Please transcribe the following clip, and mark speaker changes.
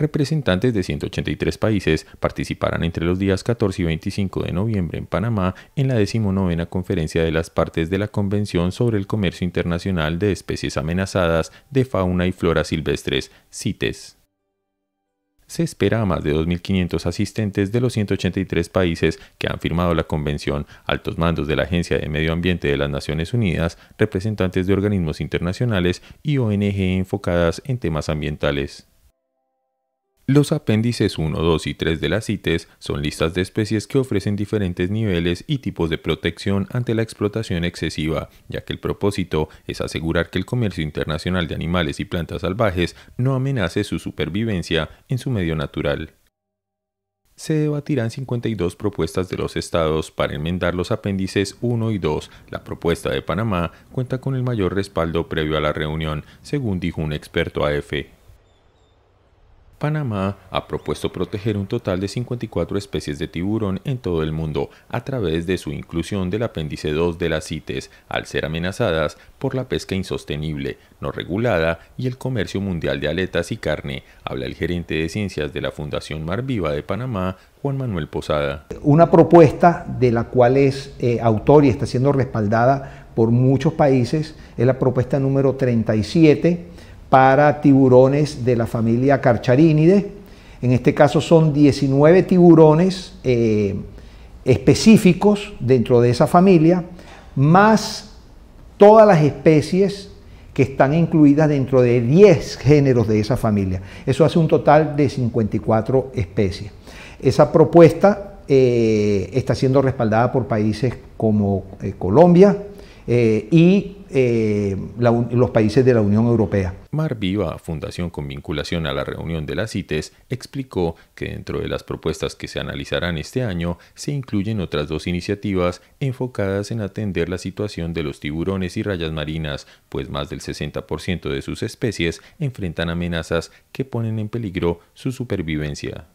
Speaker 1: Representantes de 183 países participarán entre los días 14 y 25 de noviembre en Panamá en la 19 Conferencia de las Partes de la Convención sobre el Comercio Internacional de Especies Amenazadas de Fauna y Flora Silvestres, CITES se espera a más de 2.500 asistentes de los 183 países que han firmado la convención, altos mandos de la Agencia de Medio Ambiente de las Naciones Unidas, representantes de organismos internacionales y ONG enfocadas en temas ambientales. Los apéndices 1, 2 y 3 de las CITES son listas de especies que ofrecen diferentes niveles y tipos de protección ante la explotación excesiva, ya que el propósito es asegurar que el comercio internacional de animales y plantas salvajes no amenace su supervivencia en su medio natural se debatirán 52 propuestas de los estados para enmendar los apéndices 1 y 2. La propuesta de Panamá cuenta con el mayor respaldo previo a la reunión, según dijo un experto AF. Panamá ha propuesto proteger un total de 54 especies de tiburón en todo el mundo a través de su inclusión del apéndice 2 de las CITES, al ser amenazadas por la pesca insostenible, no regulada y el comercio mundial de aletas y carne, habla el gerente de ciencias de la Fundación Mar Viva de Panamá, Juan Manuel Posada.
Speaker 2: Una propuesta de la cual es eh, autor y está siendo respaldada por muchos países es la propuesta número 37 para tiburones de la familia Carcharínide. En este caso son 19 tiburones eh, específicos dentro de esa familia, más todas las especies que están incluidas dentro de 10 géneros de esa familia. Eso hace un total de 54 especies. Esa propuesta eh, está siendo respaldada por países como eh, Colombia, eh, y eh, los países de la Unión Europea. Mar Viva,
Speaker 1: fundación con vinculación a la reunión de las CITES, explicó que dentro de las propuestas que se analizarán este año se incluyen otras dos iniciativas enfocadas en atender la situación de los tiburones y rayas marinas, pues más del 60% de sus especies enfrentan amenazas que ponen en peligro su supervivencia.